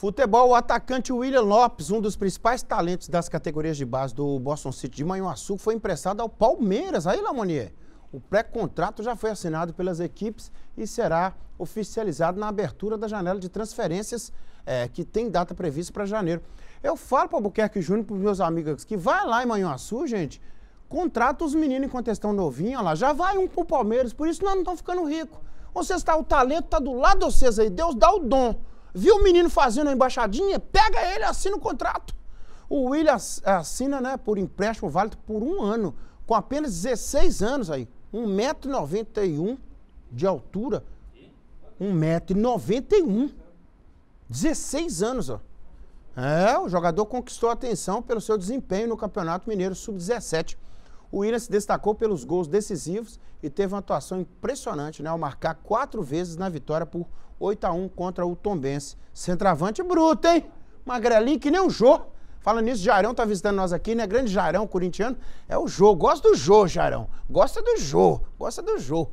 Futebol, o atacante William Lopes, um dos principais talentos das categorias de base do Boston City de Manhuaçu, foi emprestado ao Palmeiras. Aí, Lamonier, o pré-contrato já foi assinado pelas equipes e será oficializado na abertura da janela de transferências, é, que tem data prevista para janeiro. Eu falo para o Buquerque Júnior, para os meus amigos que vai lá em Manhuaçu, gente, contrata os meninos enquanto estão novinhos, lá, já vai um para o Palmeiras, por isso nós não estamos ficando ricos. Vocês está o talento está do lado de vocês aí, Deus dá o dom. Viu o menino fazendo a embaixadinha? Pega ele, assina o contrato. O William assina né, por empréstimo válido por um ano, com apenas 16 anos aí. 1,91m de altura. 1,91m. 16 anos, ó. É, o jogador conquistou atenção pelo seu desempenho no Campeonato Mineiro Sub-17. O Willian se destacou pelos gols decisivos e teve uma atuação impressionante né, ao marcar quatro vezes na vitória por 8 a 1 contra o Tombense. Centravante bruto, hein? Magrelinho que nem o Jô. Falando nisso, Jarão tá visitando nós aqui, né? Grande Jarão, corintiano. É o Jô. Gosta do Jô, Jarão. Gosta do Jô. Gosta do Jô.